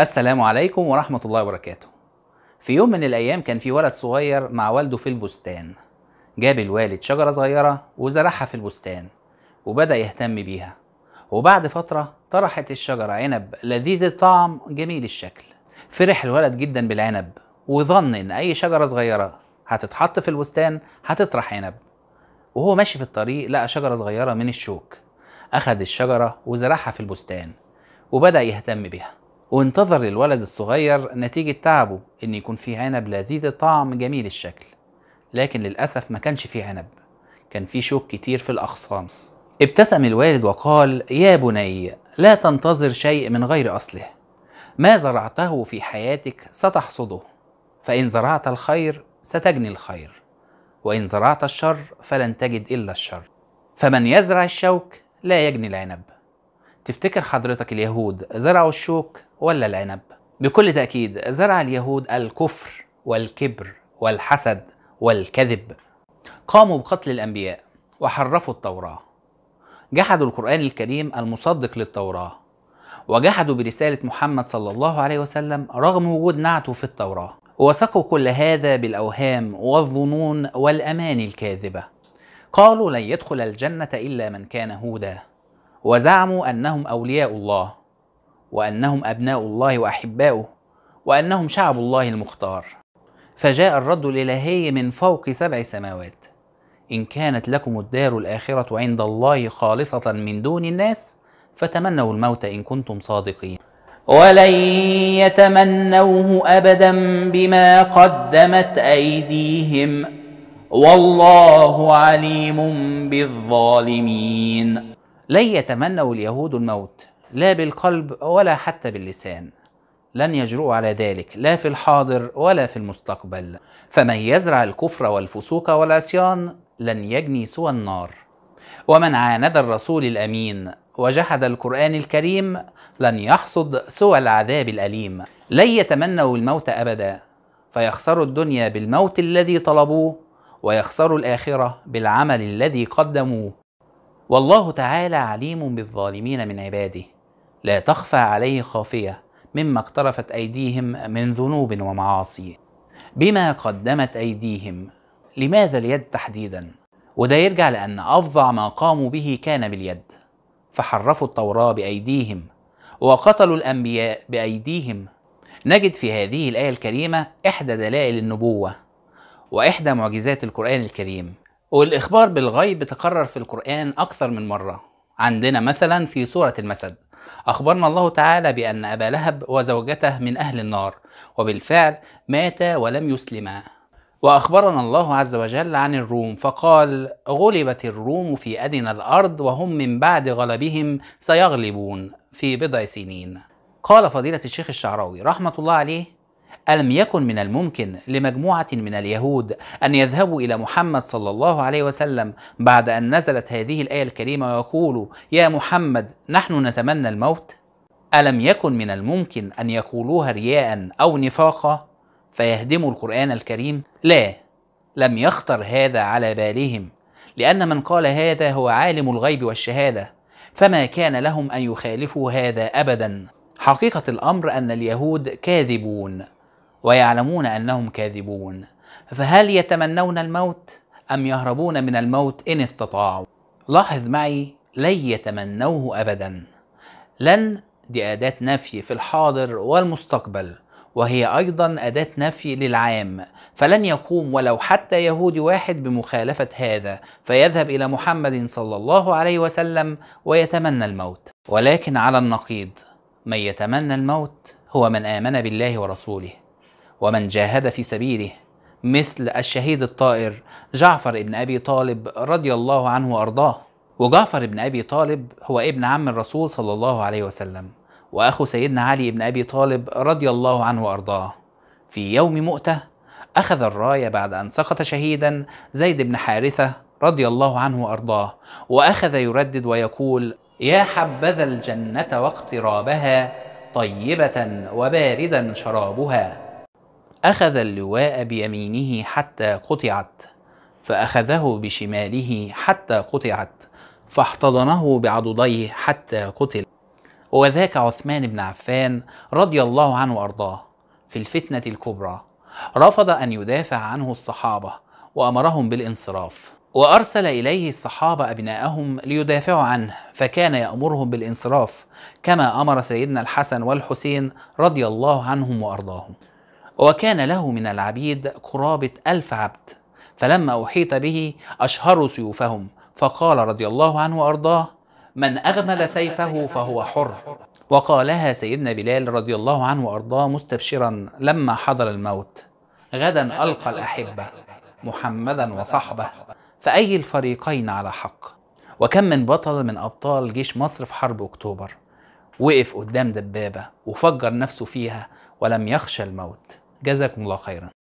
السلام عليكم ورحمة الله وبركاته في يوم من الأيام كان في ولد صغير مع والده في البستان جاب الوالد شجرة صغيرة وزرعها في البستان وبدأ يهتم بيها وبعد فترة طرحت الشجرة عنب لذيذ الطعم جميل الشكل فرح الولد جدا بالعنب وظن إن أي شجرة صغيرة هتتحط في البستان هتطرح عنب وهو ماشي في الطريق لقى شجرة صغيرة من الشوك أخد الشجرة وزرعها في البستان وبدأ يهتم بيها وانتظر للولد الصغير نتيجة تعبه إن يكون فيه عنب لذيذ الطعم جميل الشكل لكن للأسف ما كانش فيه عنب كان فيه شوك كتير في الأغصان ابتسم الوالد وقال يا بني لا تنتظر شيء من غير أصله ما زرعته في حياتك ستحصده فإن زرعت الخير ستجني الخير وإن زرعت الشر فلن تجد إلا الشر فمن يزرع الشوك لا يجني العنب تفتكر حضرتك اليهود زرعوا الشوك ولا العنب؟ بكل تأكيد زرع اليهود الكفر والكبر والحسد والكذب قاموا بقتل الأنبياء وحرفوا التوراة جحدوا القرآن الكريم المصدق للتوراة وجحدوا برسالة محمد صلى الله عليه وسلم رغم وجود نعته في التوراة ووثقوا كل هذا بالأوهام والظنون والأماني الكاذبة قالوا لن يدخل الجنة إلا من كان هودا وزعموا انهم اولياء الله وانهم ابناء الله واحباؤه وانهم شعب الله المختار فجاء الرد الالهي من فوق سبع سماوات ان كانت لكم الدار الاخره عند الله خالصه من دون الناس فتمنوا الموت ان كنتم صادقين ولن يتمنوه ابدا بما قدمت ايديهم والله عليم بالظالمين لن يتمنوا اليهود الموت لا بالقلب ولا حتى باللسان لن يجرؤوا على ذلك لا في الحاضر ولا في المستقبل فمن يزرع الكفر والفسوق والعصيان لن يجني سوى النار ومن عاند الرسول الامين وجحد القران الكريم لن يحصد سوى العذاب الاليم لن يتمنوا الموت ابدا فيخسروا الدنيا بالموت الذي طلبوه ويخسروا الاخره بالعمل الذي قدموه والله تعالى عليم بالظالمين من عباده لا تخفى عليه خافيه مما اقترفت ايديهم من ذنوب ومعاصي بما قدمت ايديهم لماذا اليد تحديدا وده يرجع لان افظع ما قاموا به كان باليد فحرفوا التوراه بايديهم وقتلوا الانبياء بايديهم نجد في هذه الايه الكريمه احدى دلائل النبوه واحدى معجزات القران الكريم والإخبار بالغيب تكرر في القرآن أكثر من مرة عندنا مثلا في سورة المسد أخبرنا الله تعالى بأن أبا لهب وزوجته من أهل النار وبالفعل ماتا ولم يسلما وأخبرنا الله عز وجل عن الروم فقال غلبت الروم في أدنى الأرض وهم من بعد غلبهم سيغلبون في بضع سنين قال فضيلة الشيخ الشعراوي رحمة الله عليه ألم يكن من الممكن لمجموعة من اليهود أن يذهبوا إلى محمد صلى الله عليه وسلم بعد أن نزلت هذه الآية الكريمة ويقولوا يا محمد نحن نتمنى الموت؟ ألم يكن من الممكن أن يقولوها رياء أو نفاقا فيهدموا القرآن الكريم؟ لا لم يخطر هذا على بالهم لأن من قال هذا هو عالم الغيب والشهادة فما كان لهم أن يخالفوا هذا أبدا حقيقة الأمر أن اليهود كاذبون ويعلمون انهم كاذبون فهل يتمنون الموت ام يهربون من الموت ان استطاعوا لاحظ معي لن يتمنوه ابدا لن دي اداه نفي في الحاضر والمستقبل وهي ايضا اداه نفي للعام فلن يقوم ولو حتى يهودي واحد بمخالفه هذا فيذهب الى محمد صلى الله عليه وسلم ويتمنى الموت ولكن على النقيض من يتمنى الموت هو من امن بالله ورسوله ومن جاهد في سبيله مثل الشهيد الطائر جعفر بن ابي طالب رضي الله عنه وارضاه وجعفر بن ابي طالب هو ابن عم الرسول صلى الله عليه وسلم واخو سيدنا علي بن ابي طالب رضي الله عنه وارضاه في يوم مؤته اخذ الرايه بعد ان سقط شهيدا زيد بن حارثه رضي الله عنه وارضاه واخذ يردد ويقول يا حبذا الجنه واقترابها طيبه وباردا شرابها أخذ اللواء بيمينه حتى قطعت فأخذه بشماله حتى قطعت فاحتضنه بعضديه حتى قتل وذاك عثمان بن عفان رضي الله عنه وأرضاه في الفتنة الكبرى رفض أن يدافع عنه الصحابة وأمرهم بالانصراف وأرسل إليه الصحابة أبناءهم ليدافعوا عنه فكان يأمرهم بالانصراف كما أمر سيدنا الحسن والحسين رضي الله عنهم وأرضاهم وكان له من العبيد قرابة ألف عبد فلما أحيط به أشهروا سيوفهم فقال رضي الله عنه وأرضاه من أغمد سيفه فهو حر وقالها سيدنا بلال رضي الله عنه وأرضاه مستبشرا لما حضر الموت غدا ألقى الأحبة محمدا وصحبه فأي الفريقين على حق وكم من بطل من أبطال جيش مصر في حرب أكتوبر وقف قدام دبابة وفجر نفسه فيها ولم يخشى الموت جزاكم الله خيرا